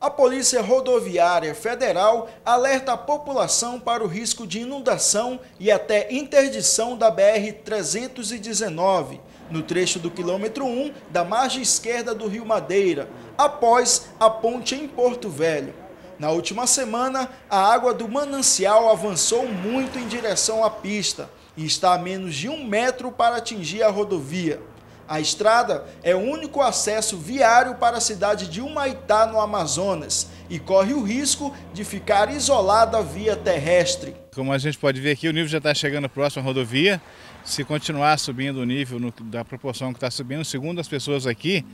A Polícia Rodoviária Federal alerta a população para o risco de inundação e até interdição da BR-319, no trecho do quilômetro 1 da margem esquerda do Rio Madeira, após a ponte em Porto Velho. Na última semana, a água do manancial avançou muito em direção à pista e está a menos de um metro para atingir a rodovia. A estrada é o único acesso viário para a cidade de Humaitá, no Amazonas, e corre o risco de ficar isolada via terrestre. Como a gente pode ver aqui, o nível já está chegando próximo à rodovia. Se continuar subindo o nível no, da proporção que está subindo, segundo as pessoas aqui,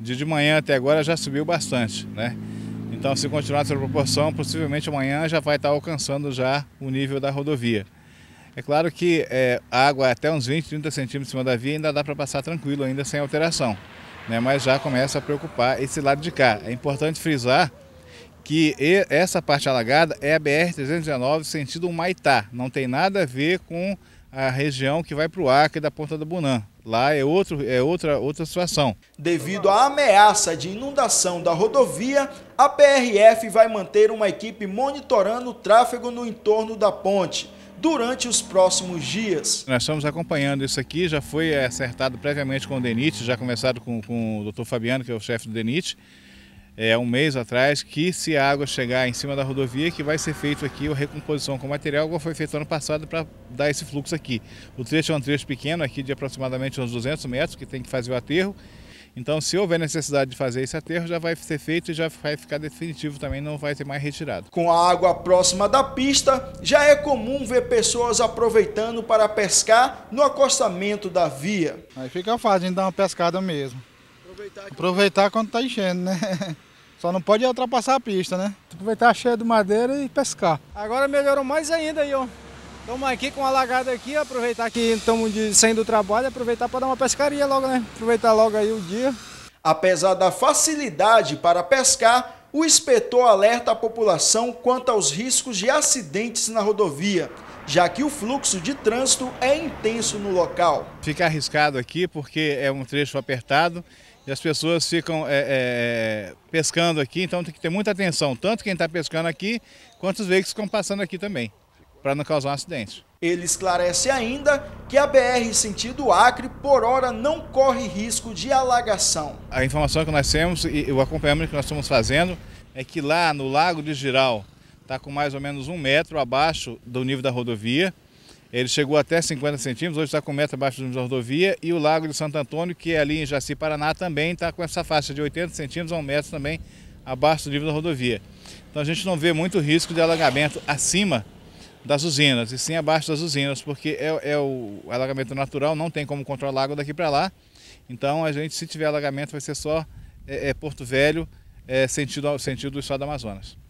de, de manhã até agora já subiu bastante, né? Então, se continuar essa proporção, possivelmente amanhã já vai estar alcançando já o nível da rodovia. É claro que é, a água é até uns 20, 30 centímetros em cima da via ainda dá para passar tranquilo, ainda sem alteração. Né? Mas já começa a preocupar esse lado de cá. É importante frisar que essa parte alagada é a BR-319 sentido Humaitá. Não tem nada a ver com a região que vai para o Acre da Ponta do Bunã. Lá é, outro, é outra, outra situação. Devido à ameaça de inundação da rodovia, a PRF vai manter uma equipe monitorando o tráfego no entorno da ponte durante os próximos dias. Nós estamos acompanhando isso aqui, já foi eh, acertado previamente com o DENIT, já conversado com, com o doutor Fabiano, que é o chefe do DENIT, é, eh, um mês atrás, que se a água chegar em cima da rodovia, que vai ser feito aqui a recomposição com material, igual foi feito ano passado para dar esse fluxo aqui. O trecho é um trecho pequeno, aqui de aproximadamente uns 200 metros, que tem que fazer o aterro, então, se houver necessidade de fazer esse aterro, já vai ser feito e já vai ficar definitivo também, não vai ser mais retirado. Com a água próxima da pista, já é comum ver pessoas aproveitando para pescar no acostamento da via. Aí fica fácil de dar uma pescada mesmo. Aproveitar, Aproveitar quando está enchendo, né? Só não pode ultrapassar a pista, né? Aproveitar cheio cheia de madeira e pescar. Agora melhorou mais ainda aí, ó. Estamos aqui com a lagada aqui, aproveitar que estamos saindo do trabalho, aproveitar para dar uma pescaria logo, né? Aproveitar logo aí o dia. Apesar da facilidade para pescar, o inspetor alerta a população quanto aos riscos de acidentes na rodovia, já que o fluxo de trânsito é intenso no local. Fica arriscado aqui porque é um trecho apertado e as pessoas ficam é, é, é pescando aqui, então tem que ter muita atenção, tanto quem está pescando aqui quanto os veículos que estão passando aqui também para não causar um acidente. Ele esclarece ainda que a BR sentido Acre, por hora, não corre risco de alagação. A informação que nós temos e o acompanhamento que nós estamos fazendo é que lá no Lago de Giral está com mais ou menos um metro abaixo do nível da rodovia. Ele chegou até 50 centímetros, hoje está com um metro abaixo do nível da rodovia. E o Lago de Santo Antônio, que é ali em Jaci, Paraná, também está com essa faixa de 80 centímetros a um metro também abaixo do nível da rodovia. Então a gente não vê muito risco de alagamento acima das usinas, e sim abaixo das usinas, porque é, é o alagamento natural, não tem como controlar a água daqui para lá. Então a gente, se tiver alagamento, vai ser só é, é Porto Velho, é, sentido, sentido do estado do Amazonas.